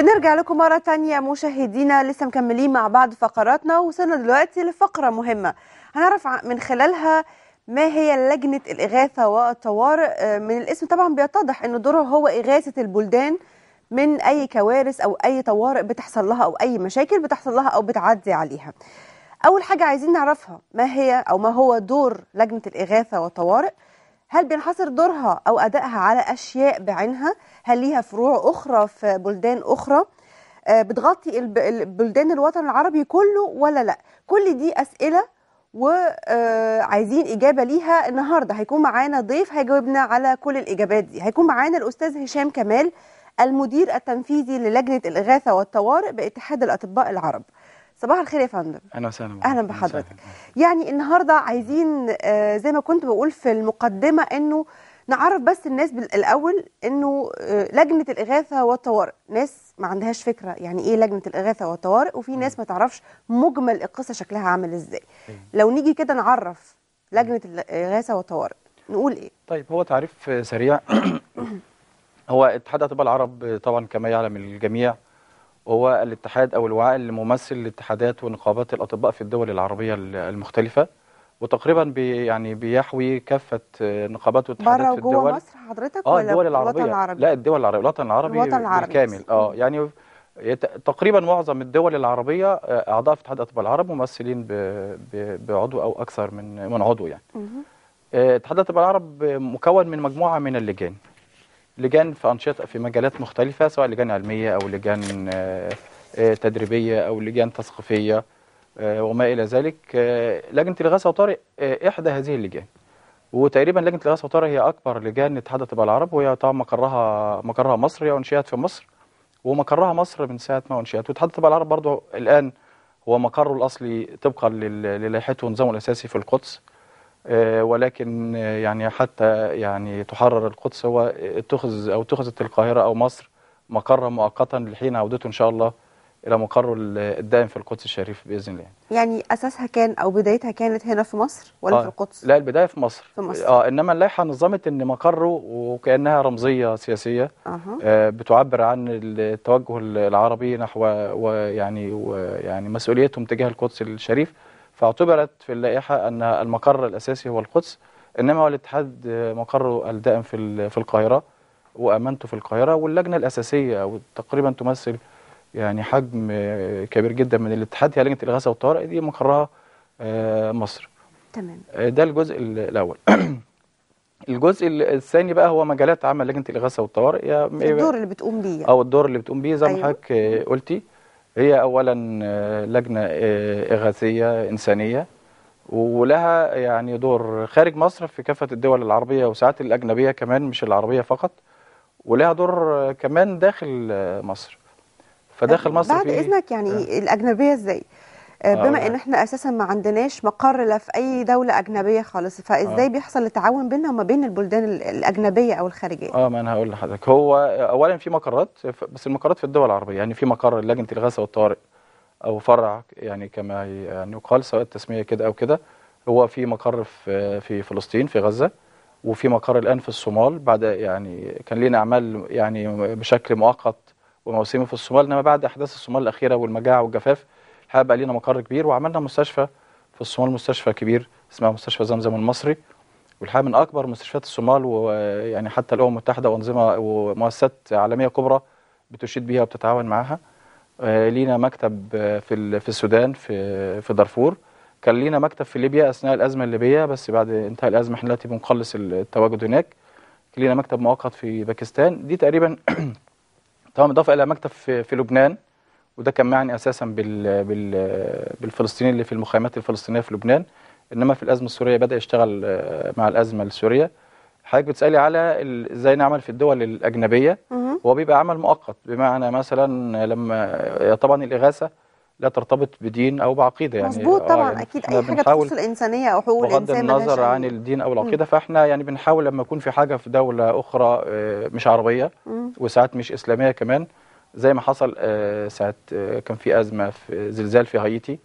بنرجع لكم مرة تانية مشاهدينا لسه مكملين مع بعض فقراتنا وصلنا دلوقتي لفقرة مهمة هنعرف من خلالها ما هي لجنة الإغاثة والطوارئ آه، من الاسم طبعا بيتضح أن دورها هو إغاثة البلدان من أي كوارث أو أي طوارئ بتحصل لها أو أي مشاكل بتحصل لها أو بتعدي عليها أول حاجة عايزين نعرفها ما هي أو ما هو دور لجنة الإغاثة والطوارئ هل بينحصر دورها أو أدائها على أشياء بعينها هل ليها فروع أخرى في بلدان أخرى آه، بتغطي بلدان الوطن العربي كله ولا لا كل دي أسئلة وعايزين آه، إجابة ليها النهاردة هيكون معانا ضيف هيجاوبنا على كل الإجابات دي هيكون معانا الأستاذ هشام كمال المدير التنفيذي للجنة الإغاثة والطوارئ باتحاد الأطباء العرب صباح الخير يا فندم اهلا وسهلا اهلا بحضرتك يعني النهارده عايزين آه، زي ما كنت بقول في المقدمه انه نعرف بس الناس بالاول انه آه، لجنه الاغاثه والطوارئ ناس ما عندهاش فكره يعني ايه لجنه الاغاثه والطوارئ وفي ناس ما تعرفش مجمل القصه شكلها عامل ازاي طيب. لو نيجي كده نعرف لجنه الاغاثه والطوارئ نقول ايه طيب هو تعريف سريع هو اتحاد اطباء العرب طبعا كما يعلم الجميع وهو الاتحاد او الوعاء اللي ممثل لاتحادات ونقابات الاطباء في الدول العربيه المختلفه وتقريبا بي يعني بيحوي كافه نقابات واتحادات في الدول بره مصر حضرتك آه ولا الدول العربيه العربي. لا الدول العربيه الوطن العربي الوطن العربي بالكامل اه يعني تقريبا معظم الدول العربيه آه، اعضاء في اتحاد الاطباء العرب ممثلين بعضو او اكثر من من عضو يعني آه، اتحاد الاطباء العرب مكون من مجموعه من اللجان لجان في أنشطة في مجالات مختلفة سواء لجان علمية أو لجان آه، آه، تدريبية أو لجان تثقيفية آه، وما إلى ذلك لجنة الغاز وطارق إحدى هذه اللجان وتقريبا لجنة الغاز وطارق هي أكبر لجان اتحاد الطباء العرب وهي طبعا مقرها مقرها مصر هي أنشئت في مصر ومقرها مصر من ساعة ما أنشئت واتحاد الطباء العرب برضه الآن هو مقره الأصلي طبقا للائحته ونظامه الأساسي في القدس آه، ولكن آه، يعني حتى يعني تحرر القدس هو اتخذ او اتخذت القاهره او مصر مقرا مؤقتا لحين عودته ان شاء الله الى مقره الدائم في القدس الشريف باذن الله. يعني اساسها كان او بدايتها كانت هنا في مصر ولا آه في القدس؟ لا البدايه في مصر. في مصر. اه انما اللائحه نظمت ان مقره وكانها رمزيه سياسيه آه. آه بتعبر عن التوجه العربي نحو ويعني ويعني مسؤوليتهم تجاه القدس الشريف. فاعتبرت في اللائحة أن المقر الأساسي هو القدس إنما الاتحاد مقره الدائم في في القاهرة وأمانته في القاهرة واللجنة الأساسية تقريبا تمثل يعني حجم كبير جدا من الاتحاد هي لجنة الإغاثة والطوارئ دي مقرها آه، مصر تمام آه، ده الجزء الأول الجزء الثاني بقى هو مجالات عمل لجنه الاغاثه والطوارئ إيه الدور اللي بتقوم بيه يعني. او الدور اللي بتقوم بيه زي ما أيوة. حضرتك قلتي هي اولا آه، لجنه آه، اغاثيه انسانيه ولها يعني دور خارج مصر في كافه الدول العربيه وساعات الاجنبيه كمان مش العربيه فقط ولها دور آه، كمان داخل مصر فداخل طيب، مصر بعد اذنك يعني آه. الاجنبيه ازاي؟ آه، بما ان احنا اساسا ما عندناش مقر لا في اي دوله اجنبيه خالص فازاي آه. بيحصل التعاون بيننا وما بين البلدان الاجنبيه او الخارجيه اه ما انا هقول لحضرتك هو اولا في مقرات بس المقرات في الدول العربيه يعني في مقر لجنه الغاثه والطوارئ او فرع يعني كما يعني يقال سواء التسميه كده او كده هو في مقر في في فلسطين في غزه وفي مقر الان في الصومال بعد يعني كان لينا اعمال يعني بشكل مؤقت وموسمي في الصومال انما بعد احداث الصومال الاخيره والمجاعه والجفاف الحقيقه بقى لينا مقر كبير وعملنا مستشفى في الصومال مستشفى كبير اسمها مستشفى زمزم المصري والحقيقه من اكبر مستشفيات الصومال ويعني حتى الامم المتحده وانظمه ومؤسسات عالميه كبرى بتشيد بيها وبتتعاون معاها آه، لينا مكتب آه، في في السودان في في دارفور كان لينا مكتب في ليبيا اثناء الازمه الليبيه بس بعد انتهاء الازمه احنا دلوقتي بنقلص التواجد هناك لينا مكتب مؤقت في باكستان دي تقريبا طبعا اضافه الى مكتب في لبنان وده كان معني اساسا بال بال بالفلسطينيين اللي في المخيمات الفلسطينيه في لبنان انما في الازمه السوريه بدا يشتغل آه، مع الازمه السوريه حضرتك بتسالي على ازاي نعمل في الدول الاجنبيه هو بيبقى عمل مؤقت بمعنى مثلا لما طبعا الاغاثه لا ترتبط بدين او بعقيده يعني مظبوط آه، طبعا يعني اكيد اي حاجه تخص الانسانيه او حقوق الانسان بغض النظر عن الدين او العقيده فاحنا يعني بنحاول لما يكون في حاجه في دوله اخرى آه، مش عربيه وساعات مش اسلاميه كمان زي ما حصل آه، ساعه آه، كان في ازمه في زلزال في هايتي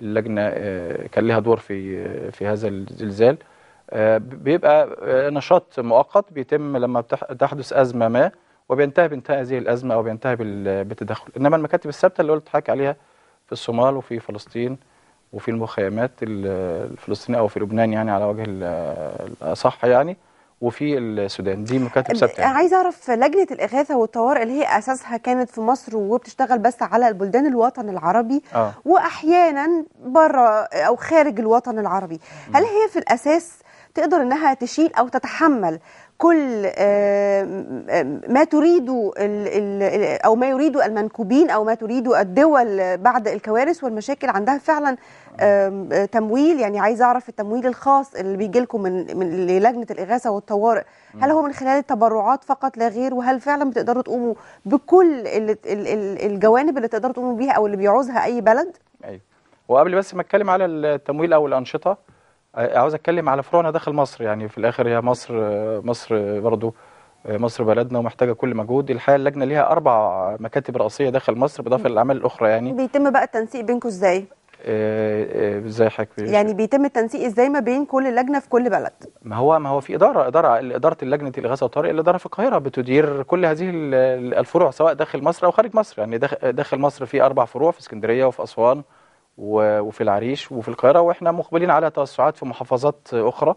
اللجنه آه، كان لها دور في في هذا الزلزال بيبقى نشاط مؤقت بيتم لما تحدث ازمه ما وبينتهي بانتهاء هذه الازمه او بينتهي بالتدخل انما المكاتب الثابته اللي قلت حضرتك عليها في الصومال وفي فلسطين وفي المخيمات الفلسطينيه او في لبنان يعني على وجه الاصح يعني وفي السودان دي مكاتب ثابته يعني. عايز اعرف لجنه الاغاثه والطوارئ اللي هي اساسها كانت في مصر وبتشتغل بس على البلدان الوطن العربي آه. واحيانا بره او خارج الوطن العربي هل هي في الاساس تقدر انها تشيل او تتحمل كل آه، ما تريده او ما يريده المنكوبين او ما تريده الدول بعد الكوارث والمشاكل عندها فعلا تمويل يعني عايز اعرف التمويل الخاص اللي بيجي لكم من, من لجنه الاغاثه والطوارئ هل هو من خلال التبرعات فقط لا غير وهل فعلا بتقدروا تقوموا بكل الجوانب اللي تقدروا تقوموا بيها او اللي بيعوزها اي بلد ايوه وقبل بس ما اتكلم على التمويل او الانشطه عاوز اتكلم على فروعنا داخل مصر يعني في الاخر هي مصر مصر برضو مصر بلدنا ومحتاجه كل مجهود الحقيقه اللجنه ليها اربع مكاتب رئيسيه داخل مصر بالاضافه للاعمال الاخرى يعني بيتم بقى التنسيق بينكم ازاي ازاي حضرتك يعني بيتم التنسيق ازاي ما بين كل لجنه في كل بلد ما هو ما هو في اداره اداره اداره اللجنه الاغاثه والطوارئ الاداره في القاهره بتدير كل هذه الفروع سواء داخل مصر او خارج مصر يعني داخل مصر في اربع فروع في اسكندريه وفي اسوان وفي العريش وفي القاهرة وإحنا مقبلين على توسعات في محافظات أخرى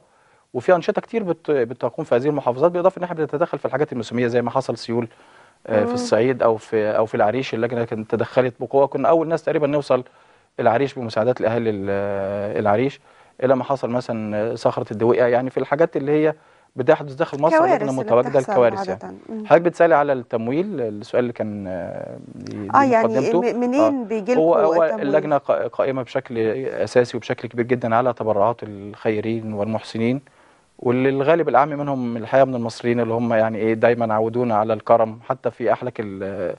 وفي أنشطة كتير بتقوم في هذه المحافظات بالإضافة إن إحنا بنتدخل في الحاجات الموسمية زي ما حصل سيول آه، في الصعيد أو في أو في العريش اللجنة كانت تدخلت بقوة كنا أول ناس تقريبا نوصل العريش بمساعدات لأهالي العريش إلى ما حصل مثلا صخرة الدويقة يعني في الحاجات اللي هي بتحدث داخل مصر لجنه متواجده الكوارث يعني حضرتك بتسالي على التمويل السؤال اللي كان اه, آه، يعني منين آه. بيجي لكم هو, هو اللجنه قائمه بشكل اساسي وبشكل كبير جدا على تبرعات الخيرين والمحسنين واللي الغالب الاعم منهم الحقيقه من المصريين اللي هم يعني ايه دايما عودونا على الكرم حتى في احلك آه،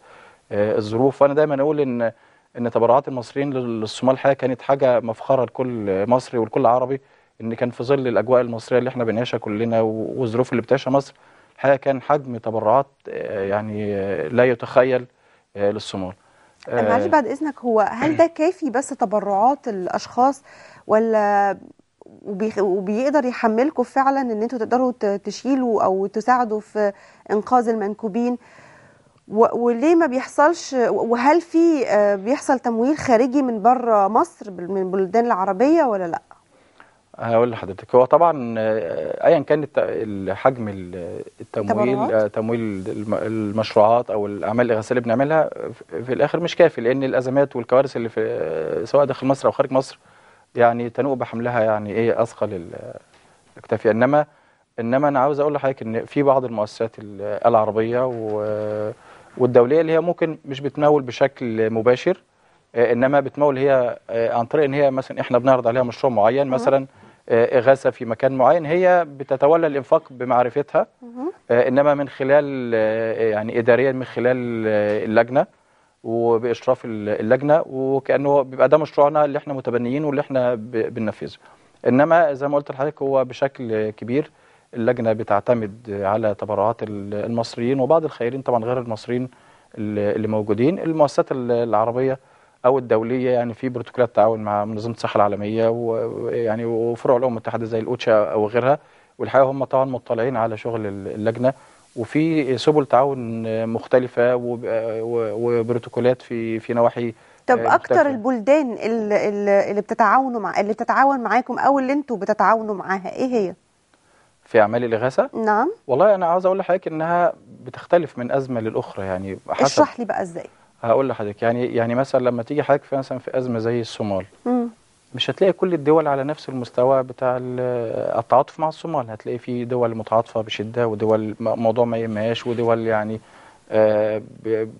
آه، الظروف وانا دايما اقول ان ان تبرعات المصريين للصومال الحقيقه كانت حاجه مفخره لكل مصري ولكل عربي ان كان في ظل الاجواء المصريه اللي احنا بنعيشها كلنا والظروف اللي بتعيشها مصر الحقيقه كان حجم تبرعات آه، يعني آه، لا يتخيل آه، للصومال معلش بعد اذنك هو هل ده كافي بس تبرعات الاشخاص ولا وبيقدر يحملكم فعلا ان انتوا تقدروا تشيلوا او تساعدوا في انقاذ المنكوبين وليه ما بيحصلش وهل في بيحصل تمويل خارجي من بره مصر من البلدان العربيه ولا لا؟ هقول لحضرتك هو طبعا آه، ايا كان حجم التمويل آه، تمويل المشروعات او الاعمال الاغاثيه اللي بنعملها في الاخر مش كافي لان الازمات والكوارث اللي في آه، سواء داخل مصر او خارج مصر يعني تنوء بحملها يعني ايه اثقل الاكتافيه انما انما انا عاوز اقول لحضرتك ان في بعض المؤسسات العربيه والدوليه اللي هي ممكن مش بتمول بشكل مباشر انما بتمول هي عن طريق ان هي مثلا احنا بنعرض عليها مشروع معين مثلا آه، إغاثة في مكان معين هي بتتولى الإنفاق بمعرفتها آه، إنما من خلال آه، يعني إداريا من خلال اللجنة وبإشراف اللجنة وكأنه بيبقى ده مشروعنا اللي إحنا متبنيين واللي إحنا بننفذه إنما زي ما قلت لحضرتك هو بشكل كبير اللجنة بتعتمد على تبرعات المصريين وبعض الخيرين طبعا غير المصريين اللي موجودين المؤسسات العربية او الدوليه يعني في بروتوكولات تعاون مع منظمه الصحه العالميه ويعني وفروع الامم المتحده زي الاوتشا او غيرها والحقيقه هم طبعا مطلعين على شغل اللجنه وفي سبل تعاون مختلفه وبروتوكولات في في نواحي طب آه، اكتر البلدان اللي, اللي بتتعاونوا مع اللي بتتعاون معاكم او اللي انتوا بتتعاونوا معاها ايه هي في اعمال الاغاثه نعم والله انا عاوز اقول لحضرتك انها بتختلف من ازمه للاخرى يعني حسب اشرح لي بقى ازاي هقول لحضرتك يعني يعني مثلا لما تيجي حضرتك في مثلا في ازمه زي الصومال مش هتلاقي كل الدول على نفس المستوى بتاع التعاطف مع الصومال هتلاقي في دول متعاطفه بشده ودول موضوع ما يهمهاش ودول يعني آه،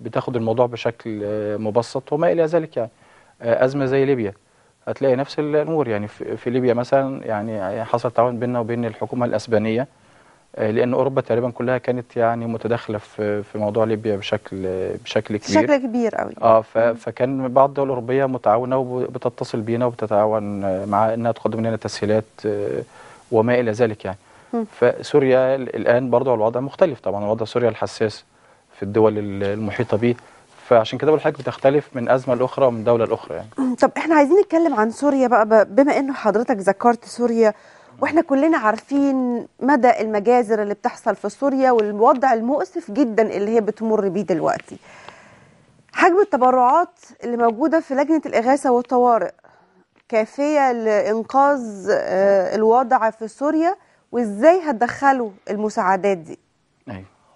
بتاخد الموضوع بشكل آه، مبسط وما الى ذلك يعني آه، ازمه زي ليبيا هتلاقي نفس الامور يعني في ليبيا مثلا يعني،, يعني حصل تعاون بيننا وبين الحكومه الاسبانيه آه، لان اوروبا تقريبا كلها كانت يعني متداخله في في موضوع ليبيا بشكل بشكل كبير بشكل كبير قوي اه فكان بعض الدول الاوروبيه متعاونه وبتتصل بينا وبتتعاون مع انها تقدم لنا تسهيلات آه، وما الى ذلك يعني فسوريا الان برضه الوضع مختلف طبعا وضع سوريا الحساس في الدول المحيطه به فعشان كده والحاجات بتختلف من ازمه لاخرى ومن دوله لاخرى يعني طب احنا عايزين نتكلم عن سوريا بقى بما انه حضرتك ذكرت سوريا واحنا كلنا عارفين مدى المجازر اللي بتحصل في سوريا والوضع المؤسف جدا اللي هي بتمر بيه دلوقتي حجم التبرعات اللي موجودة في لجنة الإغاثة والطوارئ كافية لإنقاذ آه، الوضع في سوريا وإزاي هتدخلوا المساعدات دي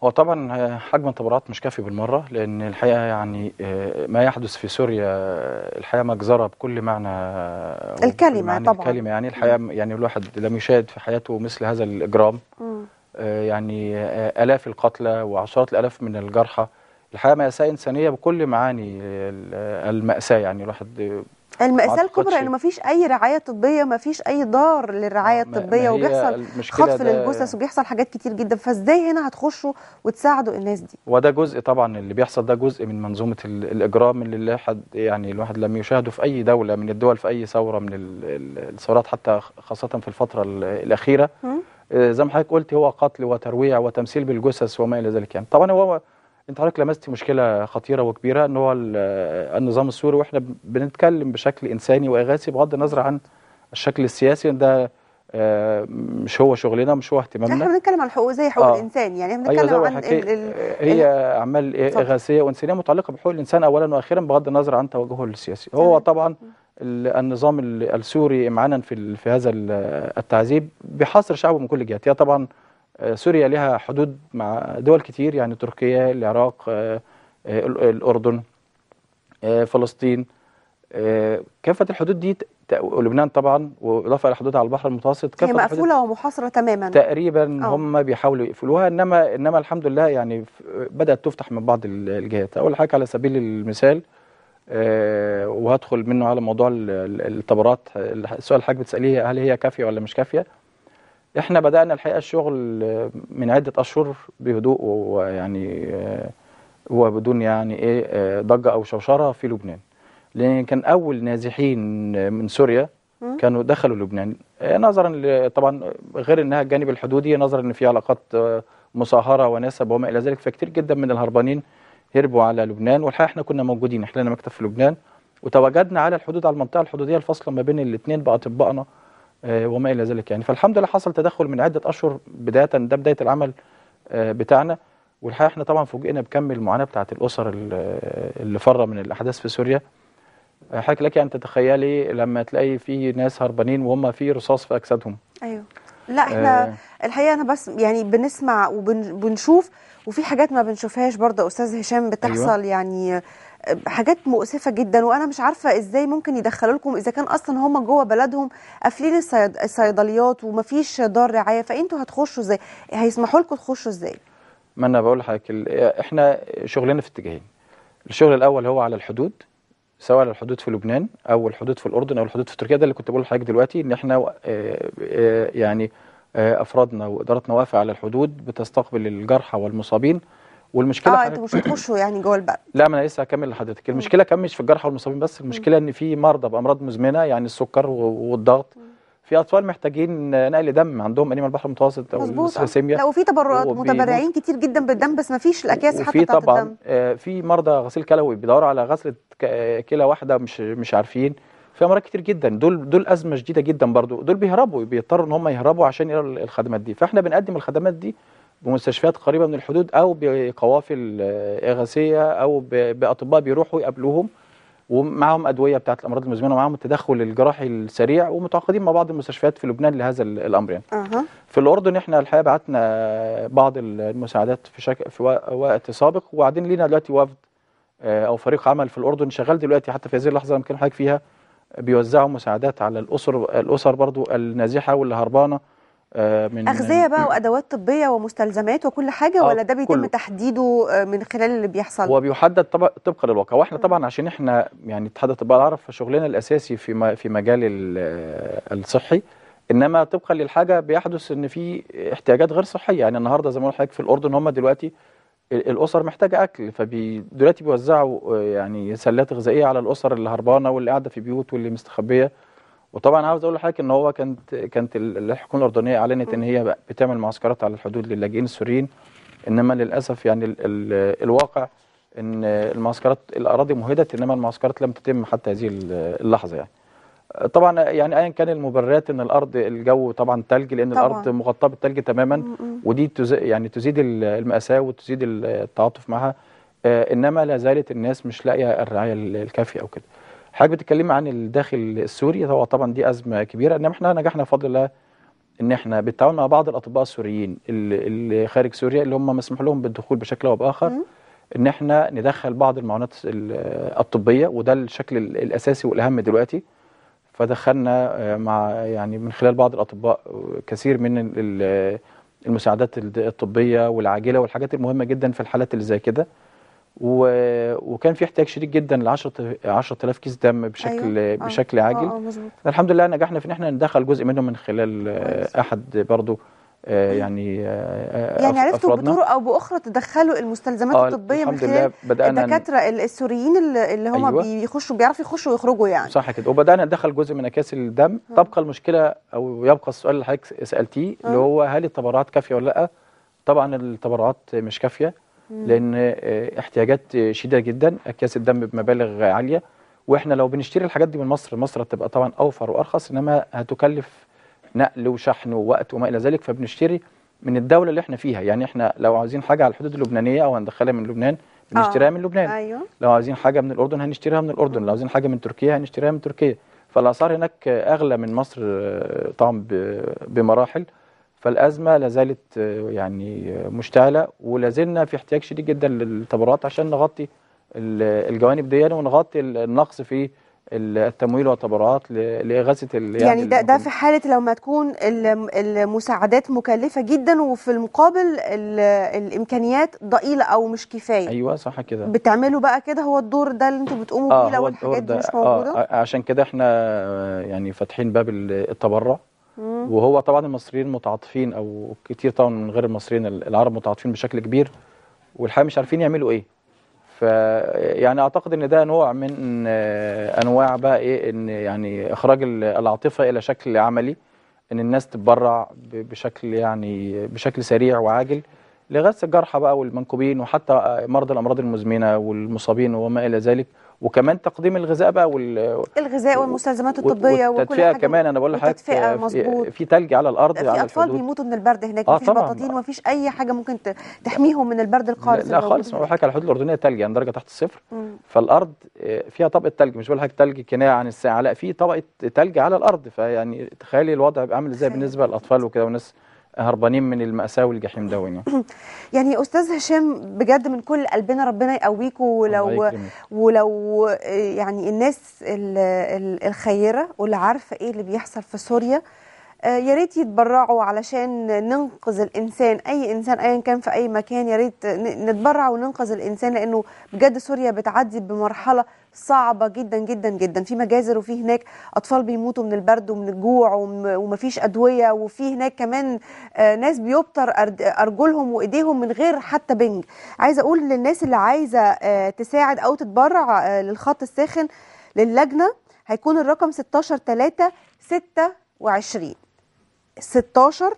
هو طبعا حجم التبرعات مش كافي بالمره لان الحقيقه يعني آه، ما يحدث في سوريا الحقيقه مجزره بكل معنى الكلمه طبعا الكلمه يعني الحقيقه يعني الواحد لم يشاهد في حياته مثل هذا الاجرام م. آه، يعني آه، الاف القتلى وعشرات الالاف من الجرحى الحقيقه ماساه انسانيه بكل معاني الماساه يعني الواحد المأساة الكبرى انه ما فيش اي رعاية طبية ما فيش اي دار للرعاية الطبية وبيحصل خطف للجثث وبيحصل حاجات كتير جدا فازاي هنا هتخشوا وتساعدوا الناس دي وده جزء طبعا اللي بيحصل ده جزء من منظومة الاجرام اللي حد يعني الواحد لم يشاهده في اي دولة من الدول في اي ثورة من الثورات حتى خاصة في الفترة الاخيرة آه، زي ما حضرتك قلت هو قتل وترويع وتمثيل بالجثث وما الى ذلك يعني طبعا هو انت حضرتك لمست مشكله خطيره وكبيره ان هو النظام السوري واحنا بنتكلم بشكل انساني واغاثي بغض النظر عن الشكل السياسي ده آه، مش هو شغلنا مش هو اهتمامنا احنا بنتكلم عن حقوق زي حقوق آه. الانسان يعني احنا أيوة، بنتكلم أيوة عن ال ال آه، هي اعمال إيه، اغاثيه وانسانيه متعلقه بحقوق الانسان اولا واخيرا بغض النظر عن توجهه السياسي هو طبعا النظام السوري معانا في في هذا التعذيب بيحاصر شعبه من كل الجهات هي طبعا آه، سوريا لها حدود مع دول كتير يعني تركيا العراق آه، آه، الأردن فلسطين كافة الحدود دي ولبنان طبعا وإضافة إلى حدودها على البحر المتوسط كافة هي مقفولة ومحاصرة تماما تقريبا هم بيحاولوا يقفلوها إنما إنما الحمد لله يعني بدأت تفتح من بعض الجهات أول حاجة على سبيل المثال وهدخل منه على موضوع الطبرات السؤال حاجة بتسأليه هل هي كافية ولا مش كافية احنا بدانا الحقيقه الشغل من عده اشهر بهدوء ويعني آه، وبدون يعني ايه آه، ضجه او شوشره في لبنان لان كان اول نازحين من سوريا كانوا دخلوا لبنان آه، نظرا طبعا غير انها الجانب الحدودي نظرا ان في علاقات مصاهره ونسب وما الى ذلك فكتير جدا من الهربانين هربوا على لبنان والحقيقه احنا كنا موجودين احنا لنا مكتب في لبنان وتواجدنا على الحدود على المنطقه الحدوديه الفاصله ما بين الاثنين باطبائنا آه، وما الى ذلك يعني فالحمد لله حصل تدخل من عده اشهر بدايه ده بدايه العمل آه، بتاعنا والحقيقه احنا طبعا فوجئنا بكم المعاناه بتاعت الاسر آه، اللي فر من الاحداث في سوريا حضرتك لك ان تتخيلي لما تلاقي في ناس هربانين وهم في رصاص في اجسادهم ايوه لا احنا آه الحقيقه انا بس يعني بنسمع وبنشوف وفي حاجات ما بنشوفهاش برضه استاذ هشام بتحصل أيوة. يعني حاجات مؤسفه جدا وانا مش عارفه ازاي ممكن يدخلوا لكم اذا كان اصلا هم جوه بلدهم قافلين الصيدليات ومفيش دار رعايه فانتوا هتخشوا ازاي هيسمحوا لكم تخشوا ازاي ما انا بقول لحضرتك احنا شغلنا في اتجاهين الشغل الاول هو على الحدود سواء الحدود في لبنان او الحدود في الاردن او الحدود في تركيا ده اللي كنت بقول لحضرتك دلوقتي ان احنا آه، آه، يعني آه، افرادنا وادارتنا واقفه على الحدود بتستقبل الجرحى والمصابين والمشكله اه انتوا مش هتخشوا يعني جوه البلد لا ما انا لسه هكمل لحضرتك المشكله كان مش في الجرحى والمصابين بس المشكله ان في مرضى بامراض مزمنه يعني السكر والضغط في اطفال محتاجين نقل دم عندهم انيميا البحر المتوسط او السيميا لا وفي تبرعات متبرعين كتير جدا بالدم بس ما فيش الاكياس حتى بتاعت طبعا الدم آه، في مرضى غسيل كلوي بيدوروا على غسله كلى واحده مش مش عارفين في امراض كتير جدا دول دول ازمه شديده جدا برضو دول بيهربوا بيضطروا ان هم يهربوا عشان يلاقوا الخدمات دي فاحنا بنقدم الخدمات دي بمستشفيات قريبه من الحدود او بقوافل آه، اغاثيه او باطباء بيروحوا يقابلوهم ومعهم ادويه بتاعه الامراض المزمنه ومعهم التدخل الجراحي السريع ومتعاقدين مع بعض المستشفيات في لبنان لهذا الامر يعني. أه. في الاردن احنا الحقيقه بعتنا بعض المساعدات في شك... في وقت سابق وبعدين لينا دلوقتي وفد آه، او فريق عمل في الاردن شغال دلوقتي حتى في هذه اللحظه اللي بنتكلم حضرتك فيها بيوزعوا مساعدات على الاسر الاسر برضو النازحه واللي هربانه آه، من اغذيه بقى وادوات طبيه ومستلزمات وكل حاجه آه، ولا ده بيتم تحديده آه، من خلال اللي بيحصل هو بيحدد طبقا للواقع واحنا طبعا عشان احنا يعني اتحاد الطب العرب فشغلنا الاساسي في في مجال الصحي انما طبقا للحاجه بيحدث ان في احتياجات غير صحيه يعني النهارده زي ما قلت لحضرتك في الاردن هم دلوقتي الاسر محتاجه اكل فدلوقتي بيوزعوا يعني سلات غذائيه على الاسر اللي هربانه واللي قاعده في بيوت واللي مستخبيه وطبعا عاوز اقول لحضرتك ان هو كانت كانت الحكومه الاردنيه اعلنت ان هي بتعمل معسكرات على الحدود للاجئين السوريين انما للاسف يعني الـ الـ الواقع ان المعسكرات الاراضي مهدت انما المعسكرات لم تتم حتى هذه اللحظه يعني طبعا يعني ايا كان المبررات ان الارض الجو طبعا ثلج لان طبعا. الارض مغطاه بالثلج تماما ودي يعني تزيد الماساه وتزيد التعاطف معها آه، انما لا زالت الناس مش لاقيه الرعايه الكافيه او كده حضرتك بتتكلم عن الداخل السوري هو طبعا دي ازمه كبيره انما احنا نجحنا بفضل الله ان احنا بالتعاون مع بعض الاطباء السوريين اللي خارج سوريا اللي هم مسموح لهم بالدخول بشكل او باخر ان احنا ندخل بعض المعونات الطبيه وده الشكل الاساسي والاهم دلوقتي فدخلنا آه، مع يعني من خلال بعض الاطباء كثير من المساعدات الطبيه والعاجله والحاجات المهمه جدا في الحالات اللي زي كده و... وكان في احتياج شديد جدا ل 10 10000 كيس دم بشكل أيوة. آه. بشكل عاجل آه آه الحمد لله نجحنا في ان احنا ندخل جزء منهم من خلال آه احد برضه آه، يعني آه، يعني عرفتوا بطرق او باخرى تدخلوا المستلزمات آه الطبيه من خلال الدكاتره السوريين اللي هم أيوة. بيخشوا بيعرفوا يخشوا ويخرجوا يعني صح كده وبدانا ندخل جزء من اكياس الدم تبقى المشكله او يبقى السؤال اللي حضرتك سالتيه اللي هو هل التبرعات كافيه ولا لا طبعا التبرعات مش كافيه لان آه، احتياجات شديده جدا اكياس الدم بمبالغ عاليه واحنا لو بنشتري الحاجات دي من مصر مصر هتبقى طبعا اوفر وارخص انما هتكلف نقل وشحن ووقت وما الى ذلك فبنشتري من الدوله اللي احنا فيها يعني احنا لو عايزين حاجه على الحدود اللبنانيه او هندخلها من لبنان بنشتريها آه. من لبنان أيوه. لو عايزين حاجه من الاردن هنشتريها من الاردن لو عايزين حاجه من تركيا هنشتريها من تركيا فالاسعار هناك اغلى من مصر آه، طبعا بمراحل فالازمه لا زالت آه، يعني آه، مشتعله ولا زلنا في احتياج شديد جدا للتبرعات عشان نغطي الجوانب دي يعني ونغطي النقص في التمويل والتبرعات لاغاثه يعني, يعني ده ده في حاله لو ما تكون المساعدات مكلفه جدا وفي المقابل الامكانيات ضئيله او مش كفايه ايوه صح كده بتعملوا بقى كده هو الدور ده اللي انتوا بتقوموا بيه آه، لو الحاجات دي مش موجوده آه عشان كده احنا يعني فاتحين باب التبرع وهو طبعا المصريين متعاطفين او كتير طبعا من غير المصريين العرب متعاطفين بشكل كبير والحقيقه مش عارفين يعملوا ايه يعني اعتقد ان ده نوع من آه، انواع بقى ايه ان يعني اخراج العاطفه الى شكل عملي ان الناس تتبرع بشكل يعني بشكل سريع وعاجل لغسل الجرحى بقى والمنكوبين وحتى مرضى الامراض المزمنه والمصابين وما الى ذلك وكمان تقديم الغذاء بقى وال الغذاء والمستلزمات الطبيه وكل حاجه كمان انا بقول لحضرتك في تلج على الارض في على اطفال بيموتوا من البرد هناك آه مفيش بطاطين ومفيش اي حاجه ممكن تحميهم من البرد القارس لا, لا خالص انا بقول على الحدود الاردنيه تلج يعني درجه تحت الصفر فالارض آه، فيها طبقه تلج مش بقول لحضرتك تلج كنايه عن الساعه لا في طبقه تلج على الارض فيعني تخيلي الوضع بيبقى عامل ازاي بالنسبه للاطفال وكده والناس هربانين من المأساة والجحيم دون يعني أستاذ هشام بجد من كل قلبنا ربنا يقويكم ولو ولو آه، يعني الناس الخيرة واللي عارفة إيه اللي بيحصل في سوريا آه، يا ريت يتبرعوا علشان ننقذ الانسان اي انسان ايا كان في اي مكان يا ريت نتبرع وننقذ الانسان لانه بجد سوريا بتعدي بمرحله صعبه جدا جدا جدا في مجازر وفي هناك اطفال بيموتوا من البرد ومن الجوع ومفيش ادويه وفي هناك كمان آه، ناس بيبتر ارجلهم وايديهم من غير حتى بنج عايزه اقول للناس اللي عايزه آه، تساعد او تتبرع للخط الساخن للجنه هيكون الرقم 16 3 26 16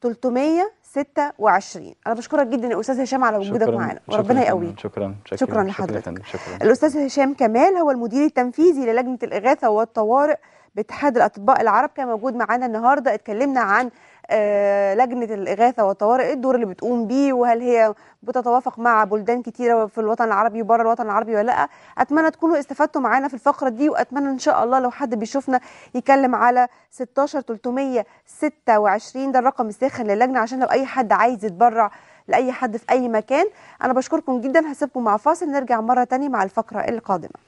326 انا بشكرك جدا يا استاذ هشام على وجودك معانا وربنا يقويك شكرا شكرا, شكرا لحضرتك شكرا. الاستاذ هشام كمال هو المدير التنفيذي للجنه الاغاثه والطوارئ باتحاد الاطباء العرب كان موجود معانا النهارده اتكلمنا عن آه، لجنه الاغاثه والطوارئ الدور اللي بتقوم بيه وهل هي بتتوافق مع بلدان كتيره في الوطن العربي وبره الوطن العربي ولا لا اتمنى تكونوا استفدتوا معانا في الفقره دي واتمنى ان شاء الله لو حد بيشوفنا يكلم على 16326 ده الرقم الساخن للجنه عشان لو اي حد عايز يتبرع لاي حد في اي مكان انا بشكركم جدا هسيبكم مع فاصل نرجع مره تانية مع الفقره القادمه